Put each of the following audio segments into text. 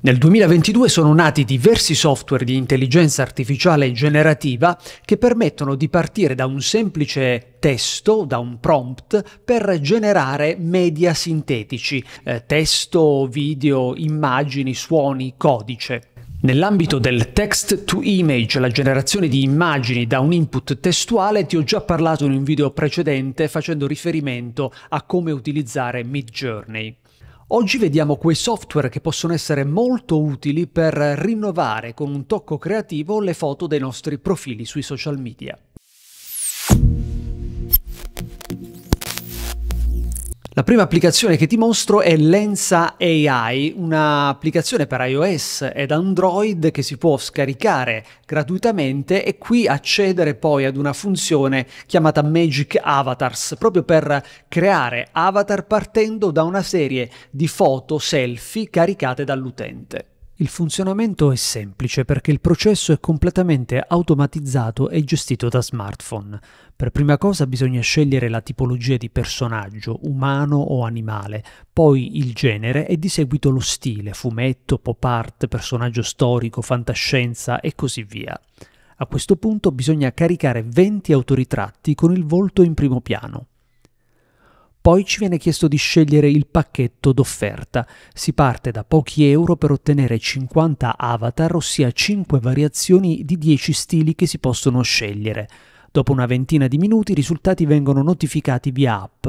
Nel 2022 sono nati diversi software di intelligenza artificiale generativa che permettono di partire da un semplice testo, da un prompt, per generare media sintetici, eh, testo, video, immagini, suoni, codice. Nell'ambito del text to image, la generazione di immagini da un input testuale, ti ho già parlato in un video precedente facendo riferimento a come utilizzare Midjourney. Oggi vediamo quei software che possono essere molto utili per rinnovare con un tocco creativo le foto dei nostri profili sui social media. La prima applicazione che ti mostro è Lensa AI, un'applicazione per iOS ed Android che si può scaricare gratuitamente e qui accedere poi ad una funzione chiamata Magic Avatars, proprio per creare avatar partendo da una serie di foto selfie caricate dall'utente. Il funzionamento è semplice perché il processo è completamente automatizzato e gestito da smartphone. Per prima cosa bisogna scegliere la tipologia di personaggio, umano o animale, poi il genere e di seguito lo stile, fumetto, pop art, personaggio storico, fantascienza e così via. A questo punto bisogna caricare 20 autoritratti con il volto in primo piano. Poi ci viene chiesto di scegliere il pacchetto d'offerta. Si parte da pochi euro per ottenere 50 avatar, ossia 5 variazioni di 10 stili che si possono scegliere. Dopo una ventina di minuti i risultati vengono notificati via app.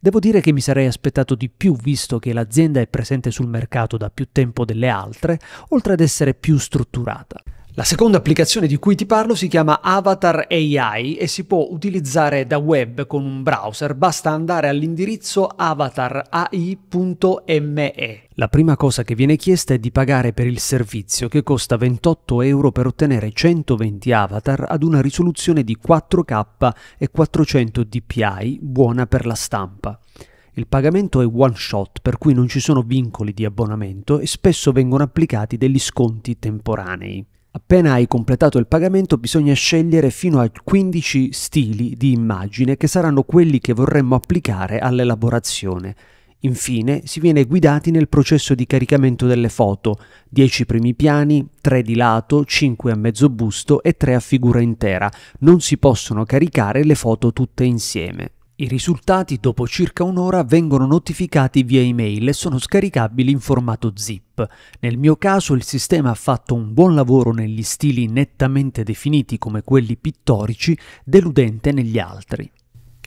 Devo dire che mi sarei aspettato di più visto che l'azienda è presente sul mercato da più tempo delle altre, oltre ad essere più strutturata. La seconda applicazione di cui ti parlo si chiama Avatar AI e si può utilizzare da web con un browser, basta andare all'indirizzo avatarai.me. La prima cosa che viene chiesta è di pagare per il servizio che costa 28 euro per ottenere 120 avatar ad una risoluzione di 4K e 400 dpi buona per la stampa. Il pagamento è one shot, per cui non ci sono vincoli di abbonamento e spesso vengono applicati degli sconti temporanei. Appena hai completato il pagamento bisogna scegliere fino a 15 stili di immagine che saranno quelli che vorremmo applicare all'elaborazione. Infine si viene guidati nel processo di caricamento delle foto, 10 primi piani, 3 di lato, 5 a mezzo busto e 3 a figura intera. Non si possono caricare le foto tutte insieme. I risultati dopo circa un'ora vengono notificati via email e sono scaricabili in formato zip. Nel mio caso il sistema ha fatto un buon lavoro negli stili nettamente definiti come quelli pittorici, deludente negli altri.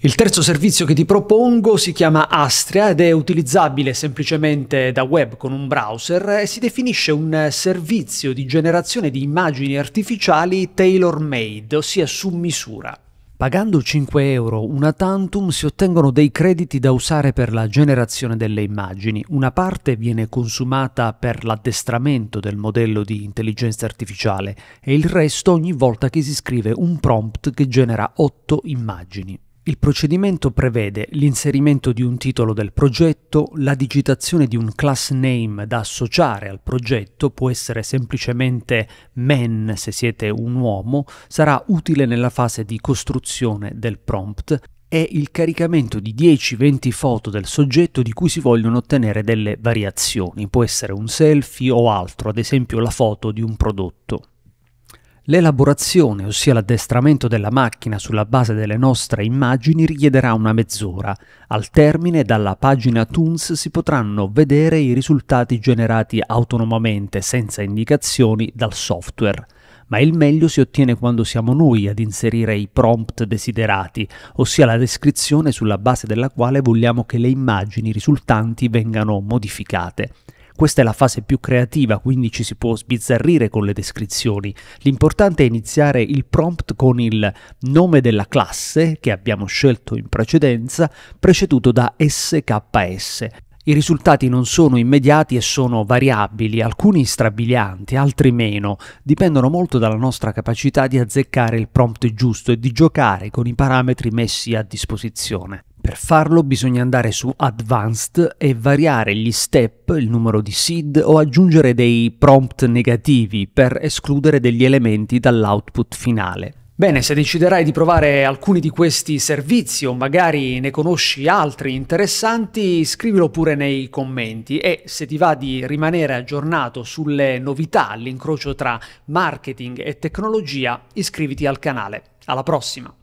Il terzo servizio che ti propongo si chiama Astria ed è utilizzabile semplicemente da web con un browser e si definisce un servizio di generazione di immagini artificiali tailor-made, ossia su misura. Pagando 5 euro una tantum si ottengono dei crediti da usare per la generazione delle immagini. Una parte viene consumata per l'addestramento del modello di intelligenza artificiale e il resto ogni volta che si scrive un prompt che genera 8 immagini. Il procedimento prevede l'inserimento di un titolo del progetto, la digitazione di un class name da associare al progetto, può essere semplicemente men se siete un uomo, sarà utile nella fase di costruzione del prompt e il caricamento di 10-20 foto del soggetto di cui si vogliono ottenere delle variazioni, può essere un selfie o altro, ad esempio la foto di un prodotto. L'elaborazione, ossia l'addestramento della macchina sulla base delle nostre immagini, richiederà una mezz'ora. Al termine, dalla pagina Toons si potranno vedere i risultati generati autonomamente, senza indicazioni, dal software. Ma il meglio si ottiene quando siamo noi ad inserire i prompt desiderati, ossia la descrizione sulla base della quale vogliamo che le immagini risultanti vengano modificate. Questa è la fase più creativa, quindi ci si può sbizzarrire con le descrizioni. L'importante è iniziare il prompt con il nome della classe che abbiamo scelto in precedenza, preceduto da SKS. I risultati non sono immediati e sono variabili, alcuni strabilianti, altri meno, dipendono molto dalla nostra capacità di azzeccare il prompt giusto e di giocare con i parametri messi a disposizione. Per farlo bisogna andare su Advanced e variare gli step, il numero di seed o aggiungere dei prompt negativi per escludere degli elementi dall'output finale. Bene, se deciderai di provare alcuni di questi servizi o magari ne conosci altri interessanti, scrivilo pure nei commenti e se ti va di rimanere aggiornato sulle novità all'incrocio tra marketing e tecnologia, iscriviti al canale. Alla prossima!